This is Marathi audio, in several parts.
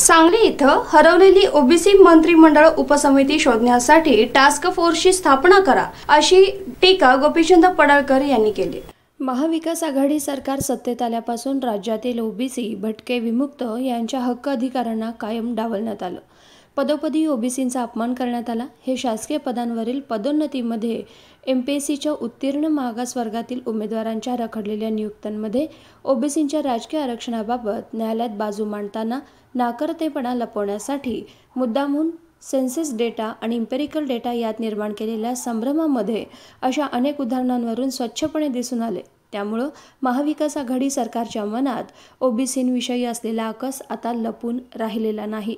सांगली इथं हरवलेली ओबीसी मंत्रिमंडळ उपसमिती शोधण्यासाठी टास्क फोर्सची स्थापना करा अशी टीका गोपीचंद पडळकर यांनी केली महाविकास आघाडी सरकार सत्तेत आल्यापासून राज्यातील ओबीसी भटके विमुक्त यांच्या हक्क अधिकारांना कायम डावलण्यात आलं पदोपदी ओबीसींचा अपमान करण्यात आला हे शासकीय पदांवरील पदोन्नतीमध्ये एम पी एस सीच्या उत्तीर्ण मागासवर्गातील उमेदवारांच्या रखडलेल्या नियुक्त्यांमध्ये ओबीसींच्या राजकीय आरक्षणाबाबत न्यायालयात बाजू मांडताना नाकर्तेपणा लपवण्यासाठी मुद्दामून सेन्सेस डेटा आणि इम्पेरिकल डेटा यात निर्माण केलेल्या संभ्रमामध्ये अशा अनेक उदाहरणांवरून स्वच्छपणे दिसून आले त्यामुळं महाविकास आघाडी सरकारच्या मनात ओबीसींविषयी असलेला आकस आता लपून राहिलेला नाही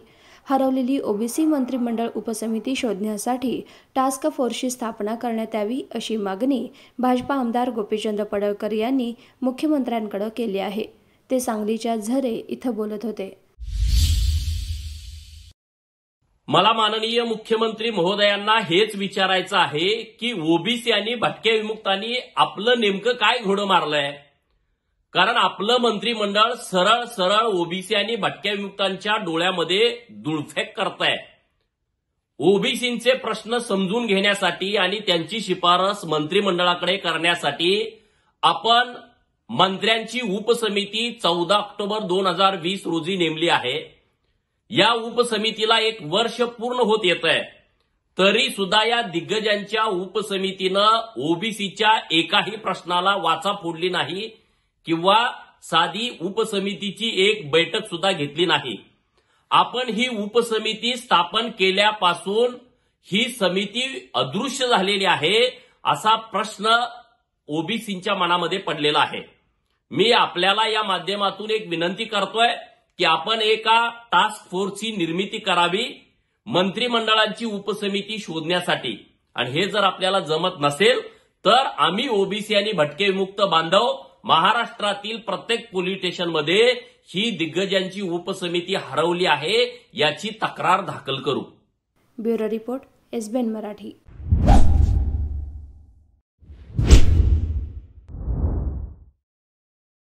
हरवलेली ओबीसी मंत्रिमंडळ उपसमिती शोधण्यासाठी टास्क फोर्सची स्थापना करण्यात यावी अशी मागणी भाजपा आमदार गोपीचंद पडळकर यांनी मुख्यमंत्र्यांकडे केली आहे ते सांगलीच्या झरे इथं बोलत होते मला माननीय मुख्यमंत्री महोदयांना हेच विचारायचं आहे की ओबीसी आणि भटक्या विमुक्तांनी आपलं नेमकं काय घोडं मारलंय कारण आपलं मंत्रिमंडळ सरळ सरळ ओबीसी आणि भटक्या विमुक्तांच्या डोळ्यामध्ये धुळफेक करताय ओबीसींचे प्रश्न समजून घेण्यासाठी आणि त्यांची शिफारस मंत्रिमंडळाकडे करण्यासाठी आपण मंत्र्यांची उपसमिती चौदा ऑक्टोबर दोन हजार वीस रोजी नेमली आहे या उपसमितीला एक वर्ष पूर्ण होत येत आहे तरी सुद्धा या दिग्गजांच्या उपसमितीनं ओबीसीच्या एकाही प्रश्नाला वाचा फोडली नाही किंवा साधी उपसमितीची एक बैठक सुद्धा घेतली नाही आपण ही उपसमिती स्थापन केल्यापासून ही समिती अदृश्य झालेली आहे असा प्रश्न ओबीसीच्या मनामध्ये पडलेला आहे मी आपल्याला या माध्यमातून एक विनंती करतोय की आपण एका टास्क फोर्सची निर्मिती करावी मंत्रिमंडळांची उपसमिती शोधण्यासाठी आणि हे जर आपल्याला जमत नसेल तर आम्ही ओबीसी आणि भटके बांधव महाराष्ट्रातील प्रत्येक पोलीस स्टेशनमध्ये ही दिग्गजांची उपसमिती हरवली आहे याची तक्रार दाखल करू ब्युरो रिपोर्ट एसबीएन मराठी